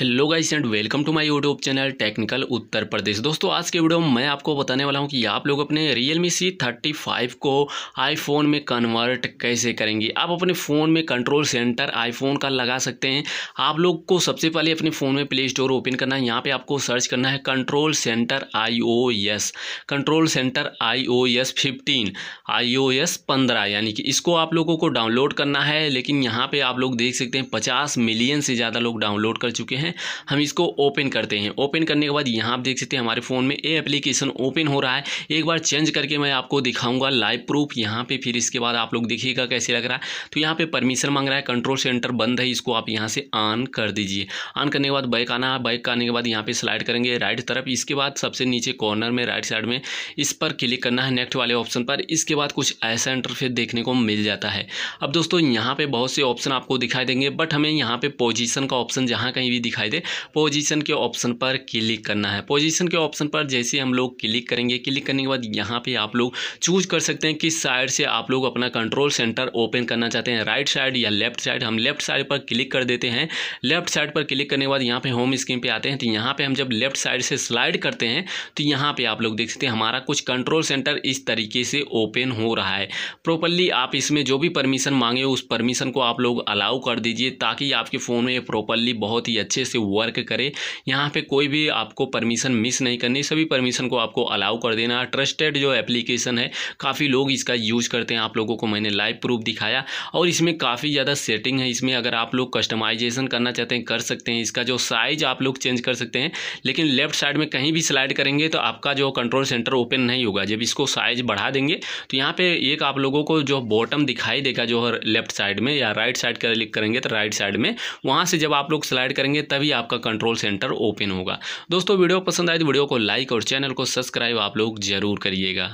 hello guys and welcome to my YouTube channel technical Uttar Pradesh दोस्तों आज के वीडियो में मैं आपको बताने वाला हूं कि आप लोग अपने Realme C thirty five को आईफोन में कन्वर्ट कैसे करेंगे आप अपने फ़ोन में कंट्रोल सेंटर आईफोन का लगा सकते हैं आप लोग को सबसे पहले अपने फ़ोन में प्ले स्टोर ओपन करना है यहाँ पर आपको सर्च करना है control centre I control centre I O S fifteen I O S पंद्रह यानी कि इसको आप लोगों को डाउनलोड करना है लेकिन यहाँ पर आप लोग देख सकते हैं पचास मिलियन से ज़्यादा लोग डाउनलोड कर चुके हैं हैं हम इसको ओपन करते हैं ओपन करने के बाद यहाँ आप देख सकते हैं हमारे फ़ोन में ये एप्लीकेशन ओपन हो रहा है एक बार चेंज करके मैं आपको दिखाऊंगा लाइव प्रूफ यहाँ पे फिर इसके बाद आप लोग देखिएगा कैसे लग रहा है तो यहाँ पे परमिशन मांग रहा है कंट्रोल सेंटर बंद है इसको आप यहाँ से ऑन कर दीजिए ऑन करने के बाद बाइक आना है बाइक आने के बाद यहाँ पर स्लाइड करेंगे राइट तरफ इसके बाद सबसे नीचे कॉर्नर में राइट साइड में इस पर क्लिक करना है नेक्स्ट वाले ऑप्शन पर इसके बाद कुछ ऐसा इंटरफेस देखने को मिल जाता है अब दोस्तों यहाँ पर बहुत से ऑप्शन आपको दिखाई देंगे बट हमें यहाँ पर पोजिशन का ऑप्शन जहाँ कहीं भी दिखाई दे पोजीशन के ऑप्शन पर क्लिक करना है पोजीशन के ऑप्शन पर जैसे हम लोग क्लिक करेंगे क्लिक करने के बाद यहाँ पे आप लोग चूज कर सकते हैं किस साइड से आप लोग अपना कंट्रोल सेंटर ओपन करना चाहते हैं राइट साइड या लेफ्ट साइड हम लेफ्ट साइड पर क्लिक कर देते हैं लेफ्ट साइड पर क्लिक करने के बाद यहाँ पे होम स्क्रीन पर आते हैं तो यहाँ पर हम जब लेफ्ट साइड से स्लाइड करते हैं तो यहाँ पर आप लोग देख सकते हैं हमारा कुछ कंट्रोल सेंटर इस तरीके से ओपन हो रहा है प्रॉपरली आप इसमें जो भी परमिशन मांगे उस परमिशन को आप लोग अलाउ कर दीजिए ताकि आपके फ़ोन में प्रॉपरली बहुत ही अच्छे अच्छे से वर्क करे यहाँ पे कोई भी आपको परमिशन मिस नहीं करनी सभी परमिशन को आपको अलाउ कर देना ट्रस्टेड जो एप्लीकेशन है काफ़ी लोग इसका यूज करते हैं आप लोगों को मैंने लाइव प्रूफ दिखाया और इसमें काफ़ी ज़्यादा सेटिंग है इसमें अगर आप लोग कस्टमाइजेशन करना चाहते हैं कर सकते हैं इसका जो साइज आप लोग चेंज कर सकते हैं लेकिन लेफ्ट साइड में कहीं भी स्लाइड करेंगे तो आपका जो कंट्रोल सेंटर ओपन नहीं होगा जब इसको साइज बढ़ा देंगे तो यहाँ पे एक आप लोगों को जो बॉटम दिखाई देगा जो लेफ्ट साइड में या राइट साइड क्लिक करेंगे तो राइट साइड में वहां से जब आप लोग स्लाइड करेंगे तभी आपका कंट्रोल सेंटर ओपन होगा दोस्तों वीडियो पसंद आए तो वीडियो को लाइक और चैनल को सब्सक्राइब आप लोग ज़रूर करिएगा